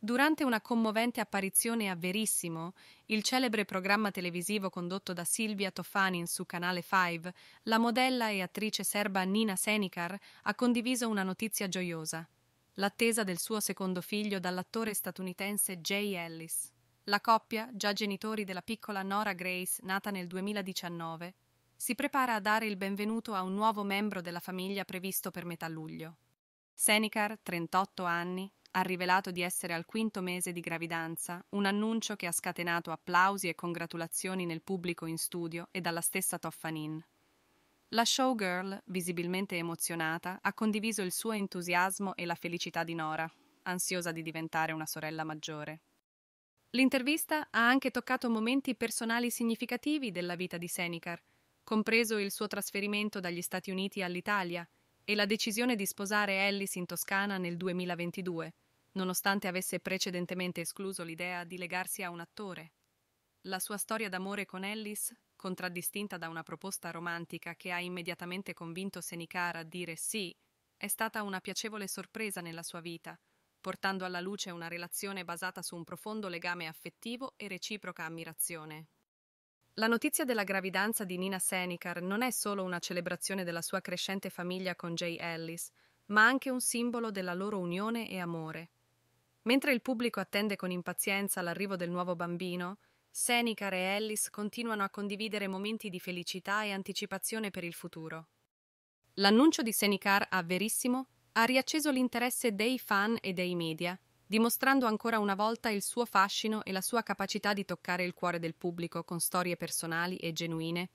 Durante una commovente apparizione a Verissimo, il celebre programma televisivo condotto da Silvia Tofanin su Canale 5, la modella e attrice serba Nina Senicar ha condiviso una notizia gioiosa: l'attesa del suo secondo figlio dall'attore statunitense Jay Ellis. La coppia, già genitori della piccola Nora Grace, nata nel 2019, si prepara a dare il benvenuto a un nuovo membro della famiglia previsto per metà luglio. Senicar, 38 anni, ha rivelato di essere al quinto mese di gravidanza, un annuncio che ha scatenato applausi e congratulazioni nel pubblico in studio e dalla stessa Toffanin. La showgirl, visibilmente emozionata, ha condiviso il suo entusiasmo e la felicità di Nora, ansiosa di diventare una sorella maggiore. L'intervista ha anche toccato momenti personali significativi della vita di Senecar, compreso il suo trasferimento dagli Stati Uniti all'Italia e la decisione di sposare Alice in Toscana nel 2022, nonostante avesse precedentemente escluso l'idea di legarsi a un attore. La sua storia d'amore con Ellis, contraddistinta da una proposta romantica che ha immediatamente convinto Senicara a dire sì, è stata una piacevole sorpresa nella sua vita, portando alla luce una relazione basata su un profondo legame affettivo e reciproca ammirazione. La notizia della gravidanza di Nina Senicar non è solo una celebrazione della sua crescente famiglia con Jay Ellis, ma anche un simbolo della loro unione e amore. Mentre il pubblico attende con impazienza l'arrivo del nuovo bambino, Seneca e Ellis continuano a condividere momenti di felicità e anticipazione per il futuro. L'annuncio di Senicar a Verissimo ha riacceso l'interesse dei fan e dei media, dimostrando ancora una volta il suo fascino e la sua capacità di toccare il cuore del pubblico con storie personali e genuine.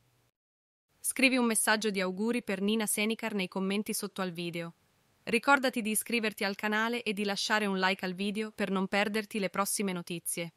Scrivi un messaggio di auguri per Nina Senicar nei commenti sotto al video. Ricordati di iscriverti al canale e di lasciare un like al video per non perderti le prossime notizie.